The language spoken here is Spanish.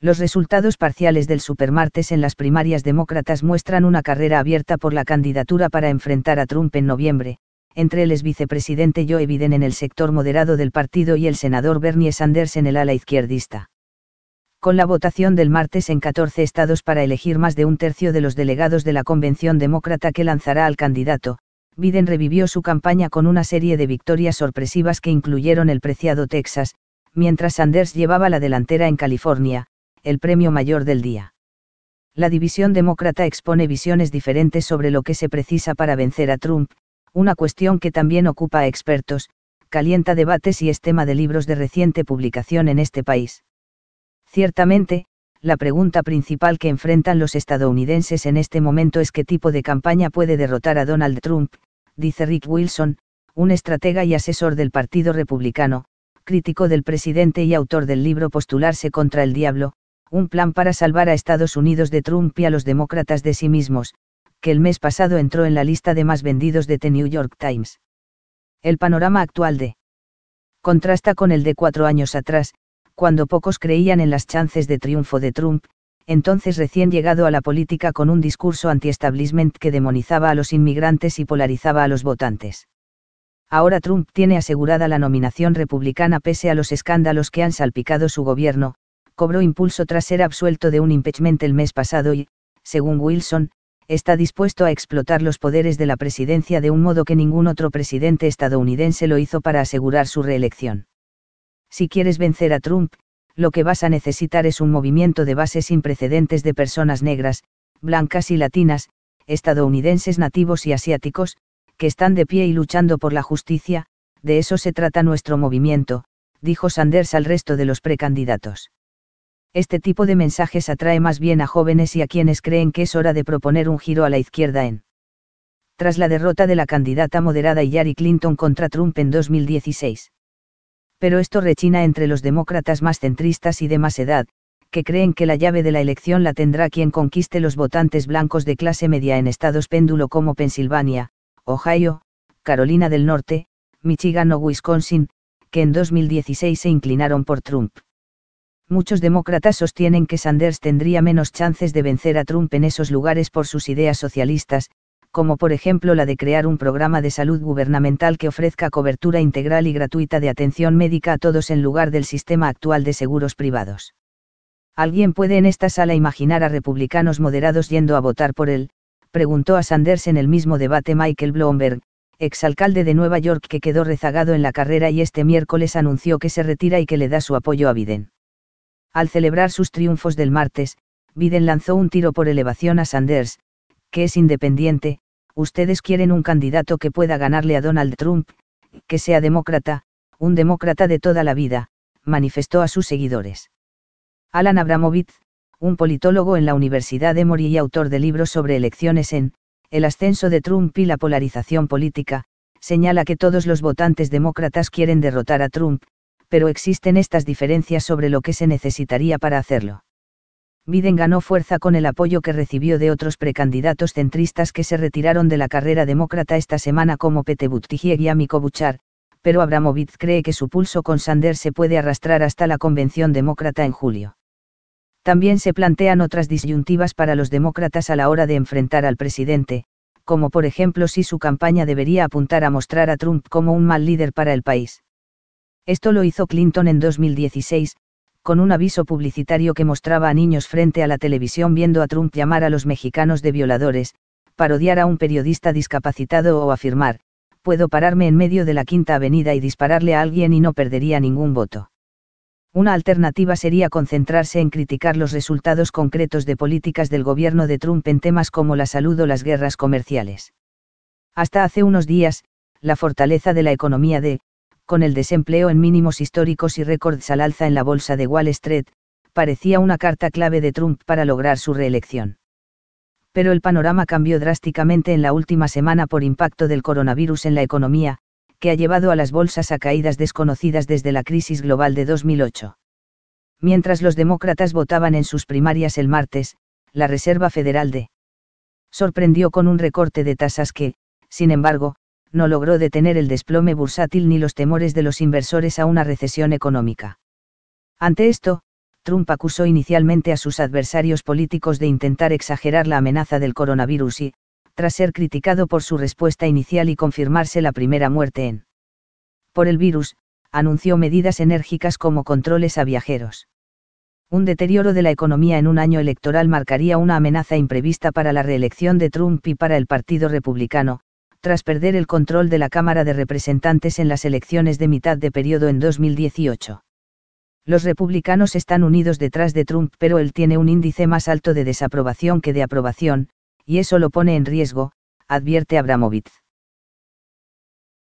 Los resultados parciales del supermartes en las primarias demócratas muestran una carrera abierta por la candidatura para enfrentar a Trump en noviembre, entre el vicepresidente Joe Biden en el sector moderado del partido y el senador Bernie Sanders en el ala izquierdista. Con la votación del martes en 14 estados para elegir más de un tercio de los delegados de la convención demócrata que lanzará al candidato, Biden revivió su campaña con una serie de victorias sorpresivas que incluyeron el preciado Texas, mientras Sanders llevaba la delantera en California, el premio mayor del día. La división demócrata expone visiones diferentes sobre lo que se precisa para vencer a Trump, una cuestión que también ocupa a expertos, calienta debates y es tema de libros de reciente publicación en este país. Ciertamente, la pregunta principal que enfrentan los estadounidenses en este momento es qué tipo de campaña puede derrotar a Donald Trump, dice Rick Wilson, un estratega y asesor del Partido Republicano, crítico del presidente y autor del libro Postularse contra el Diablo, un plan para salvar a Estados Unidos de Trump y a los demócratas de sí mismos, que el mes pasado entró en la lista de más vendidos de The New York Times. El panorama actual de contrasta con el de cuatro años atrás, cuando pocos creían en las chances de triunfo de Trump, entonces recién llegado a la política con un discurso anti-establishment que demonizaba a los inmigrantes y polarizaba a los votantes. Ahora Trump tiene asegurada la nominación republicana pese a los escándalos que han salpicado su gobierno, cobró impulso tras ser absuelto de un impeachment el mes pasado y, según Wilson, está dispuesto a explotar los poderes de la presidencia de un modo que ningún otro presidente estadounidense lo hizo para asegurar su reelección. Si quieres vencer a Trump, lo que vas a necesitar es un movimiento de bases sin precedentes de personas negras, blancas y latinas, estadounidenses nativos y asiáticos, que están de pie y luchando por la justicia, de eso se trata nuestro movimiento, dijo Sanders al resto de los precandidatos este tipo de mensajes atrae más bien a jóvenes y a quienes creen que es hora de proponer un giro a la izquierda en. Tras la derrota de la candidata moderada Hillary Clinton contra Trump en 2016. Pero esto rechina entre los demócratas más centristas y de más edad, que creen que la llave de la elección la tendrá quien conquiste los votantes blancos de clase media en estados péndulo como Pensilvania, Ohio, Carolina del Norte, Michigan o Wisconsin, que en 2016 se inclinaron por Trump. Muchos demócratas sostienen que Sanders tendría menos chances de vencer a Trump en esos lugares por sus ideas socialistas, como por ejemplo la de crear un programa de salud gubernamental que ofrezca cobertura integral y gratuita de atención médica a todos en lugar del sistema actual de seguros privados. ¿Alguien puede en esta sala imaginar a republicanos moderados yendo a votar por él? preguntó a Sanders en el mismo debate Michael Bloomberg, exalcalde de Nueva York que quedó rezagado en la carrera y este miércoles anunció que se retira y que le da su apoyo a Biden. Al celebrar sus triunfos del martes, Biden lanzó un tiro por elevación a Sanders, que es independiente, ustedes quieren un candidato que pueda ganarle a Donald Trump, que sea demócrata, un demócrata de toda la vida, manifestó a sus seguidores. Alan Abramovitz, un politólogo en la Universidad de Mori y autor de libros sobre elecciones en El ascenso de Trump y la polarización política, señala que todos los votantes demócratas quieren derrotar a Trump, pero existen estas diferencias sobre lo que se necesitaría para hacerlo. Biden ganó fuerza con el apoyo que recibió de otros precandidatos centristas que se retiraron de la carrera demócrata esta semana como Pete Buttigieg y Amy Kobuchar, pero Abramovitz cree que su pulso con Sanders se puede arrastrar hasta la convención demócrata en julio. También se plantean otras disyuntivas para los demócratas a la hora de enfrentar al presidente, como por ejemplo si su campaña debería apuntar a mostrar a Trump como un mal líder para el país. Esto lo hizo Clinton en 2016, con un aviso publicitario que mostraba a niños frente a la televisión viendo a Trump llamar a los mexicanos de violadores, parodiar a un periodista discapacitado o afirmar, puedo pararme en medio de la Quinta Avenida y dispararle a alguien y no perdería ningún voto. Una alternativa sería concentrarse en criticar los resultados concretos de políticas del gobierno de Trump en temas como la salud o las guerras comerciales. Hasta hace unos días, la fortaleza de la economía de con el desempleo en mínimos históricos y récords al alza en la bolsa de Wall Street, parecía una carta clave de Trump para lograr su reelección. Pero el panorama cambió drásticamente en la última semana por impacto del coronavirus en la economía, que ha llevado a las bolsas a caídas desconocidas desde la crisis global de 2008. Mientras los demócratas votaban en sus primarias el martes, la Reserva Federal de sorprendió con un recorte de tasas que, sin embargo, no logró detener el desplome bursátil ni los temores de los inversores a una recesión económica. Ante esto, Trump acusó inicialmente a sus adversarios políticos de intentar exagerar la amenaza del coronavirus y, tras ser criticado por su respuesta inicial y confirmarse la primera muerte en por el virus, anunció medidas enérgicas como controles a viajeros. Un deterioro de la economía en un año electoral marcaría una amenaza imprevista para la reelección de Trump y para el Partido Republicano, tras perder el control de la Cámara de Representantes en las elecciones de mitad de periodo en 2018. Los republicanos están unidos detrás de Trump, pero él tiene un índice más alto de desaprobación que de aprobación, y eso lo pone en riesgo, advierte Abramovitz.